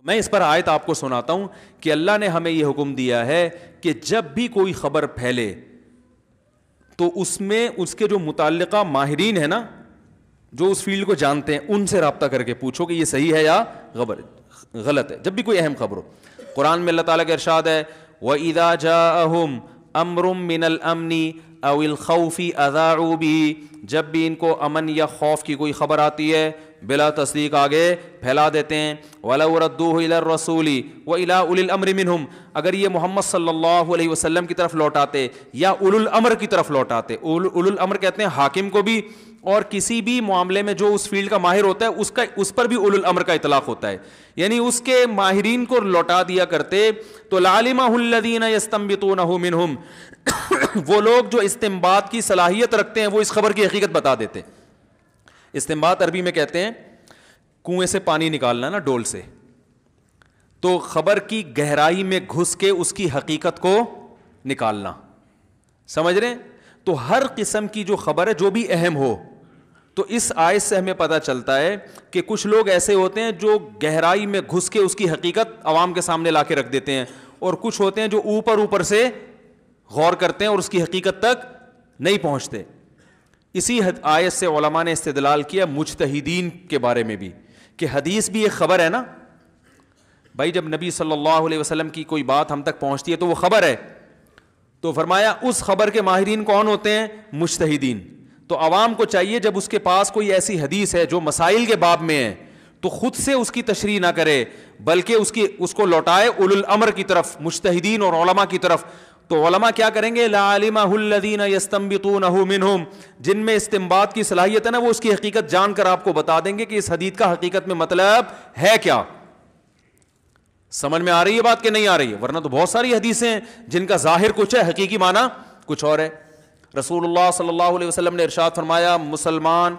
तो मैं इस पर आयत आपको सुनाता हूं कि अल्लाह ने हमें यह हुक्म दिया है कि जब भी कोई खबर फैले तो उसमें उसके जो मुतल माहरीन है ना जो उस फील्ड को जानते हैं उनसे रबता करके पूछो कि यह सही है या खबर गलत है जब भी कोई अहम खबर हो कुरान में अल्लाह ताला का है व इदा जाहम अमरुम मिनल अमनी अविल खौफी अजाऊबी जब भी इनको अमन या खौफ की कोई खबर आती है बिला तस्दीक आगे फैला देते हैं वला रसूली व इला उलमर मिनहम अगर ये मोहम्मद सल्लल्लाहु अलैहि वसल्लम की तरफ लौटाते या उलुल की तरफ लौटाते उलुल कहते हैं हाकिम को भी और किसी भी मामले में जो उस फील्ड का माहिर होता है उसका उस पर भी उलुल का इतलाक़ होता है यानी उसके माहरीन को लौटा दिया करते तो लालिमादीन यस्तम्बितून मिनहम वो लोग जो इस्तेमाल की सलाहियत रखते हैं वो इस खबर की हकीकत बता देते हैं इस्तेमात अरबी में कहते हैं कुएं से पानी निकालना ना डोल से तो खबर की गहराई में घुस के उसकी हकीकत को निकालना समझ रहे हैं? तो हर किस्म की जो खबर है जो भी अहम हो तो इस आयत से हमें पता चलता है कि कुछ लोग ऐसे होते हैं जो गहराई में घुस के उसकी हकीकत आवाम के सामने ला के रख देते हैं और कुछ होते हैं जो ऊपर ऊपर से गौर करते हैं और उसकी हकीकत तक नहीं पहुंचते इसी आयत से ओलमा ने इस्तलाल किया मुजतहदीन के बारे में भी कि हदीस भी एक ख़बर है ना भाई जब नबी सल्लल्लाहु अलैहि वसल्लम की कोई बात हम तक पहुंचती है तो वो ख़बर है तो फरमाया उस खबर के माहरीन कौन होते हैं मुश्तदीन तो आवाम को चाहिए जब उसके पास कोई ऐसी हदीस है जो मसाइल के बाब में है तो खुद से उसकी तशरी ना करे बल्कि उसकी उसको लौटाए उल अमर की तरफ मुश्तदीन और ओलमा की तरफ तो वलमा क्या करेंगे लालिमादीन यस्तम्बितून मिनहुम जिनमें इस्तेमाल की सलाहियत है ना वो उसकी हकीकत जानकर आपको बता देंगे कि इस हदीत का हकीकत में मतलब है क्या समझ में आ रही है बात कि नहीं आ रही है वरना तो बहुत सारी हदीसें हैं जिनका जाहिर कुछ है हकीकी माना कुछ और है रसूलुल्लाह सल्लल्लाहु अलैहि वसल्लम ने इरशाद फरमाया मुसलमान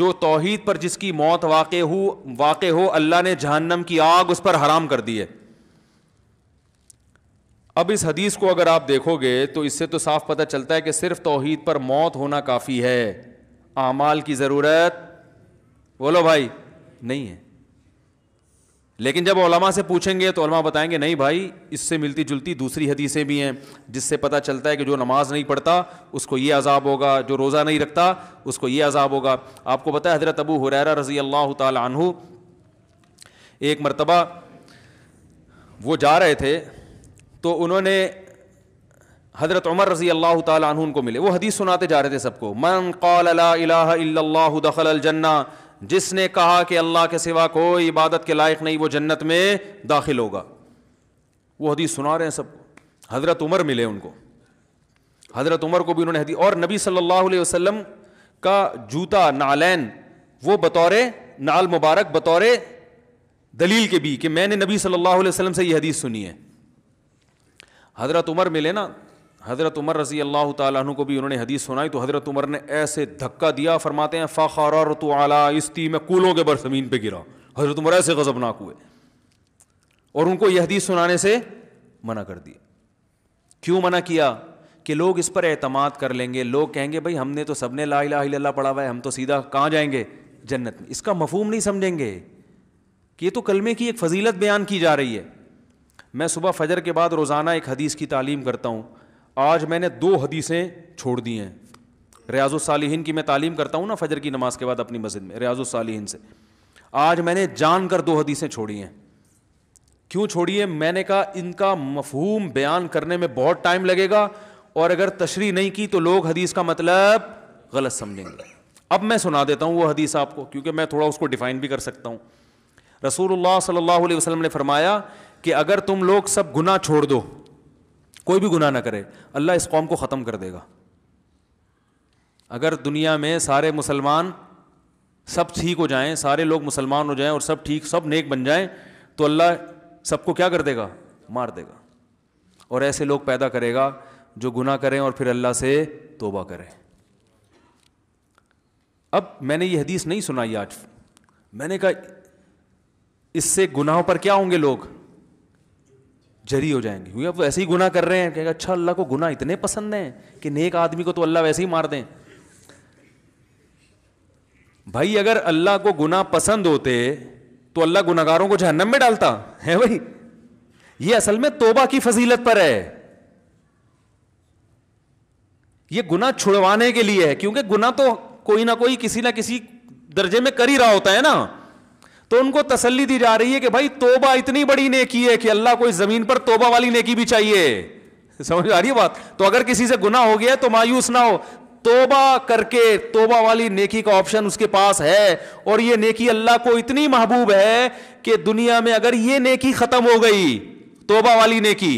जो तोहहीद पर जिसकी मौत वाक़ हो वाक़ हो अल्लाह ने जहन्नम की आग उस पर हराम कर दी है अब इस हदीस को अगर आप देखोगे तो इससे तो साफ पता चलता है कि सिर्फ तोहहीद पर मौत होना काफ़ी है आमाल की ज़रूरत बोलो भाई नहीं है लेकिन जब ओलमा से पूछेंगे तो ओलमा बताएंगे नहीं भाई इससे मिलती जुलती दूसरी हदीसें भी हैं जिससे पता चलता है कि जो नमाज नहीं पढ़ता उसको ये अजाब होगा जो रोज़ा नहीं रखता उसको ये अजाब होगा आपको पता है हजरत अबू हुरैर रज़ी अल्लाह तहु एक मरतबा वो जा रहे थे तो उन्होंने हज़रत उमर रजी अल्लाह तन को मिले वो हदीस सुनाते जा रहे थे सबको मन कौल दखल जन्ना जिसने कहा कि अल्लाह के सिवा कोई इबादत के लायक नहीं वो जन्नत में दाखिल होगा वो हदीस सुना रहे हैं सबको हज़रत उमर मिले उनको हज़रत उमर को भी उन्होंने हदीस और नबी सल्लल्लाहु अलैहि वसल्लम का जूता नालैन वो बतौर नाल मुबारक बतौर दलील के भी कि मैंने नबी सल्लल्लाहु अलैहि वसल्लम से ये हदीस सुनी है हज़रत उमर मिले ना हज़रत उमर रज़ी अल्लाह तु को भी उन्होंने हदीस सुनाई तो हज़रत उमर ने ऐसे धक्का दिया फरमाते हैं फ़ाखार तो आला इस्ती में कूलों के बर ज़मीन पर गिरा हज़रत उमर ऐसे गज़बनाक हुए और उनको यह हदीस सुनाने से मना कर दिया क्यों मना किया कि लोग इस पर एतमाद कर लेंगे लोग कहेंगे भाई हमने तो सबने ला इला पढ़ा हुआ है हम तो सीधा कहाँ जाएंगे जन्नत में इसका मफहम नहीं समझेंगे कि ये तो कलमे की एक फजीलत बयान की जा रही है मैं सुबह फजर के बाद रोज़ाना एक हदीस की तालीम करता हूँ आज मैंने दो हदीसें छोड़ दी हैं रियाज रियाजुलसालिहन की मैं तालीम करता हूँ ना फजर की नमाज़ के बाद अपनी मस्जिद में रियाज रियाजुलसालिहन से आज मैंने जान कर दो हदीसें छोड़ी हैं क्यों छोड़ी है मैंने कहा इनका मफहूम बयान करने में बहुत टाइम लगेगा और अगर तशरी नहीं की तो लोग हदीस का मतलब गलत समझेंगे अब मैं सुना देता हूँ वह हदीस आपको क्योंकि मैं थोड़ा उसको डिफाइन भी कर सकता हूँ रसूल सल्ला वसलम ने फरमाया कि अगर तुम लोग सब गुना छोड़ दो कोई भी गुना ना करे अल्लाह इस कौम को ख़त्म कर देगा अगर दुनिया में सारे मुसलमान सब ठीक हो जाएं सारे लोग मुसलमान हो जाएं और सब ठीक सब नेक बन जाएं तो अल्लाह सबको क्या कर देगा मार देगा और ऐसे लोग पैदा करेगा जो गुना करें और फिर अल्लाह से तोबा करें अब मैंने ये हदीस नहीं सुनाई आज मैंने कहा इससे गुनाहों पर क्या होंगे लोग जरी हो जाएंगे क्योंकि अब ऐसे ही गुना कर रहे हैं कहेगा अच्छा अल्लाह को गुना इतने पसंद हैं कि नेक आदमी को तो अल्लाह वैसे ही मार दें भाई अगर अल्लाह को गुना पसंद होते तो अल्लाह गुनागारों को जहन्नम में डालता है भाई ये असल में तोबा की फजीलत पर है ये गुना छुड़वाने के लिए है क्योंकि गुना तो कोई ना कोई किसी ना किसी दर्जे में कर ही रहा होता है ना तो उनको तसल्ली दी जा रही है कि भाई तोबा इतनी बड़ी नेकी है कि अल्लाह को इस जमीन पर तोबा वाली नेकी भी चाहिए समझ आ रही है बात तो अगर किसी से गुना हो गया तो मायूस ना हो तोबा करके तोबा वाली नेकी का ऑप्शन उसके पास है और ये नेकी अल्लाह को इतनी महबूब है कि दुनिया में अगर ये नेकी खत्म हो गई तोबा वाली नेकी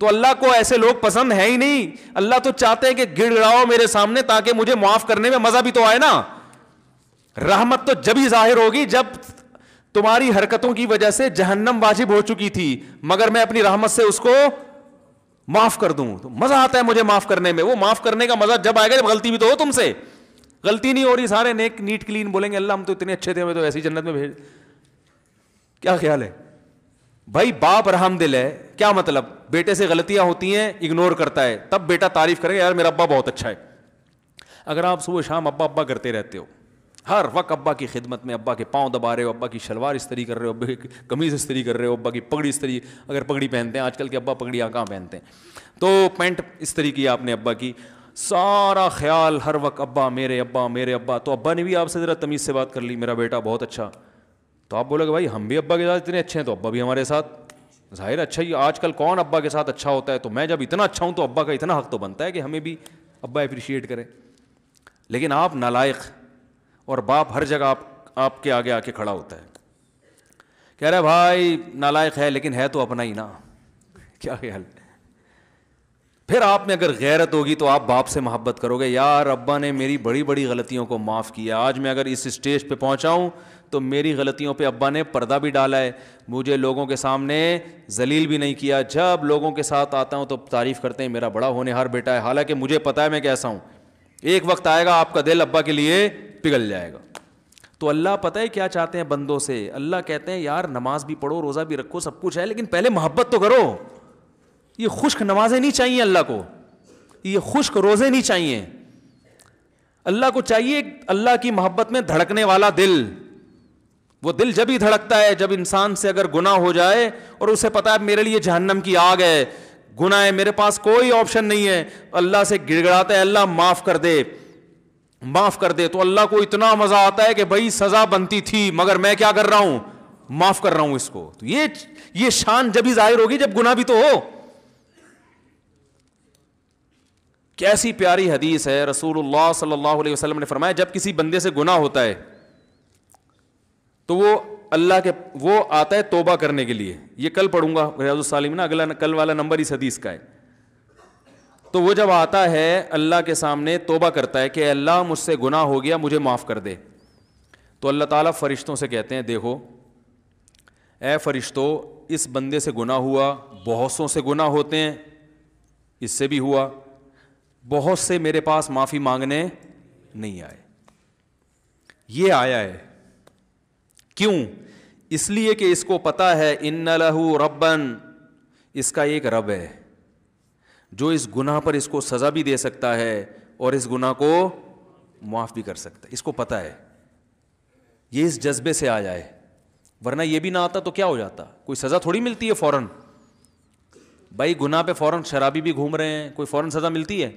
तो अल्लाह को ऐसे लोग पसंद है ही नहीं अल्लाह तो चाहते हैं कि गिड़गड़ाओ मेरे सामने ताकि मुझे माफ करने में मजा भी तो आए ना रहमत तो जब ही जाहिर होगी जब तुम्हारी हरकतों की वजह से जहन्नम वाजिब हो चुकी थी मगर मैं अपनी रहमत से उसको माफ कर दूं तो मजा आता है मुझे माफ करने में वो माफ करने का मजा जब आएगा जब गलती भी तो हो तुमसे गलती नहीं हो रही सारे नेक नीट क्लीन बोलेंगे अल्लाह हम तो इतने अच्छे थे हमें तो ऐसी जन्नत में भेज क्या ख्याल है भाई बाप रहम दिल है क्या मतलब बेटे से गलतियां होती हैं इग्नोर करता है तब बेटा तारीफ करेगा यार मेरा अब्बा बहुत अच्छा है अगर आप सुबह शाम अब्बा अब्बा करते रहते हो हर वक्त अब्बा की खिदमत में अब्बा के पाँव दबा रहे हो अब्बा की शलवार इस्तरी कर रहे हो अब्बा की कमीज़ इस्तरी कर रहे हो अब्बा की पगड़ी इस्तरी अगर पगड़ी पहनते हैं आजकल के अब्बा पगड़ी कहाँ पहनते हैं तो पैंट इस्तरी की आपने अब्बा की सारा ख्याल हर वक्त अब्बा मेरे अब्बा मेरे अब्बा तो अब्बा ने भी आपसे ज़रा तमीज़ से बात कर ली मेरा बेटा बहुत अच्छा तो आप बोलोगे भाई हम भी अब्बा के साथ इतने अच्छे हैं तो अब्बा भी हमारे साथ ज़ाहिर अच्छा ही आजकल कौन अब्बा के साथ अच्छा होता है तो मैं जब इतना अच्छा हूँ तो अब्बा का इतना हक तो बनता है कि हमें भी अब्बा अप्रिशिएट करें लेकिन आप नालायक और बाप हर जगह आप आपके आगे आके खड़ा होता है कह रहा है भाई नालायक है लेकिन है तो अपना ही ना क्या ख्याल फिर आप में अगर गैरत होगी तो आप बाप से मोहब्बत करोगे यार अब्बा ने मेरी बड़ी बड़ी गलतियों को माफ़ किया आज मैं अगर इस स्टेज पे पहुंचाऊं तो मेरी गलतियों पे अब्बा ने पर्दा भी डाला है मुझे लोगों के सामने जलील भी नहीं किया जब लोगों के साथ आता हूं तो तारीफ़ करते हैं मेरा बड़ा होने हार बेटा है हालांकि मुझे पता है मैं कैसा हूँ एक वक्त आएगा आपका दिल अब्बा के लिए पिघल जाएगा तो अल्लाह पता है क्या चाहते हैं बंदों से अल्लाह कहते हैं यार नमाज भी पढ़ो रोज़ा भी रखो सब कुछ है लेकिन पहले मोहब्बत तो करो ये खुश्क नमाजें नहीं चाहिए अल्लाह को ये खुश्क रोज़े नहीं चाहिए अल्लाह को चाहिए अल्लाह की मोहब्बत में धड़कने वाला दिल वो दिल जब ही धड़कता है जब इंसान से अगर गुना हो जाए और उसे पता है मेरे लिए जहन्नम की आग है गुना है मेरे पास कोई ऑप्शन नहीं है अल्लाह से गिड़गड़ाता है अल्लाह माफ़ कर दे माफ कर दे तो अल्लाह को इतना मजा आता है कि भाई सजा बनती थी मगर मैं क्या कर रहा हूं माफ कर रहा हूं इसको तो ये ये शान जब ही जाहिर होगी जब गुना भी तो हो कैसी प्यारी हदीस है रसूल सल्लाह अलैहि ने फरमाया जब किसी बंदे से गुना होता है तो वो अल्लाह के वो आता है तोबा करने के लिए ये कल पढ़ूंगा रियाजुल ना अगला कल वाला नंबर इस हदीस का है तो वो जब आता है अल्लाह के सामने तोबा करता है कि अल्लाह मुझसे गुनाह हो गया मुझे माफ़ कर दे तो अल्लाह ताला फ़रिश्तों से कहते हैं देखो ए फ़रिश्तों इस बंदे से गुनाह हुआ बहुत सौ से गुनाह होते हैं इससे भी हुआ बहुत से मेरे पास माफ़ी मांगने नहीं आए ये आया है क्यों इसलिए कि इसको पता है इन लहू रबन इसका एक रब है जो इस गुनाह पर इसको सज़ा भी दे सकता है और इस गुनाह को माफ़ भी कर सकता है इसको पता है ये इस जज्बे से आ जाए वरना ये भी ना आता तो क्या हो जाता कोई सज़ा थोड़ी मिलती है फ़ौरन भाई गुनाह पे फ़ौरन शराबी भी घूम रहे हैं कोई फ़ौरन सज़ा मिलती है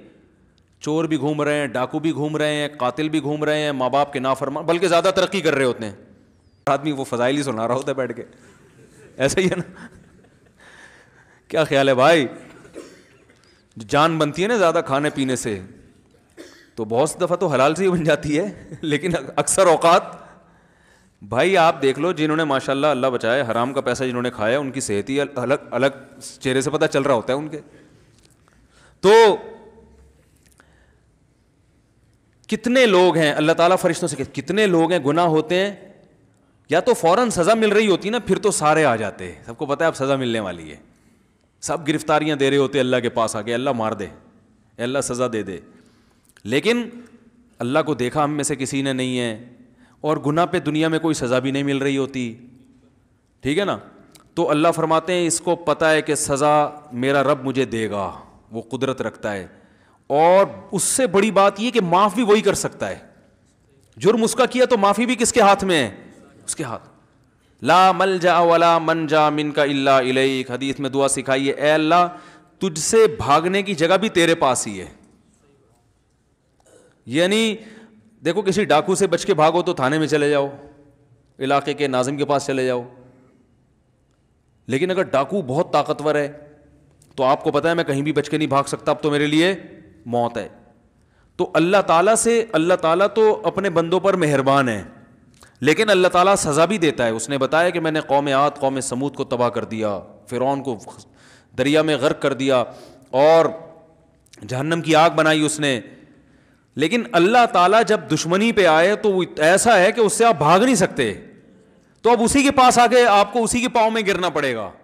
चोर भी घूम रहे हैं डाकू भी घूम रहे हैं कातिल भी घूम रहे हैं माँ बाप के नाफरमान बल्कि ज़्यादा तरक्की कर रहे होते हैं आदमी वो फ़जाइली सुना रहा होता है बैठ के ऐसा ही है ना क्या ख्याल है भाई जो जान बनती है ना ज़्यादा खाने पीने से तो बहुत दफ़ा तो हलाल से ही बन जाती है लेकिन अक्सर औकात भाई आप देख लो जिन्होंने माशाल्लाह अल्लाह बचाए हराम का पैसा जिन्होंने खाया उनकी सेहत ही अलग अलग चेहरे से पता चल रहा होता है उनके तो कितने लोग हैं अल्लाह ताला फरिश्तों से कितने लोग हैं गुनाह होते हैं या तो फ़ौरन सज़ा मिल रही होती है ना फिर तो सारे आ जाते हैं सबको पता है अब सज़ा मिलने वाली है सब गिरफ्तारियां दे रहे होते अल्लाह के पास आके अल्लाह मार दे अल्लाह सज़ा दे दे लेकिन अल्लाह को देखा हम में से किसी ने नहीं है और गुनाह पे दुनिया में कोई सज़ा भी नहीं मिल रही होती ठीक है ना तो अल्लाह फरमाते हैं इसको पता है कि सज़ा मेरा रब मुझे देगा वो कुदरत रखता है और उससे बड़ी बात यह कि माफ़ भी वही कर सकता है जुर्म उसका किया तो माफ़ी भी किसके हाथ में है उसके हाथ ला मल जा वला मन जा मिन का इल्ला इलैक हदीस में दुआ सिखाइए ए अल्लाह तुझसे भागने की जगह भी तेरे पास ही है यानी देखो किसी डाकू से बच के भागो तो थाने में चले जाओ इलाके के नाजिम के पास चले जाओ लेकिन अगर डाकू बहुत ताकतवर है तो आपको पता है मैं कहीं भी बच के नहीं भाग सकता अब तो मेरे लिए मौत है तो अल्लाह ताला से अल्लाह ताला तो अपने बंदों पर मेहरबान है लेकिन अल्लाह ताला सज़ा भी देता है उसने बताया कि मैंने कौम आत कौम समूद को तबाह कर दिया फ़िरौन को दरिया में गर्क कर दिया और जहन्नम की आग बनाई उसने लेकिन अल्लाह ताला जब दुश्मनी पे आए तो वो ऐसा है कि उससे आप भाग नहीं सकते तो अब उसी के पास आके आपको उसी के पाँव में गिरना पड़ेगा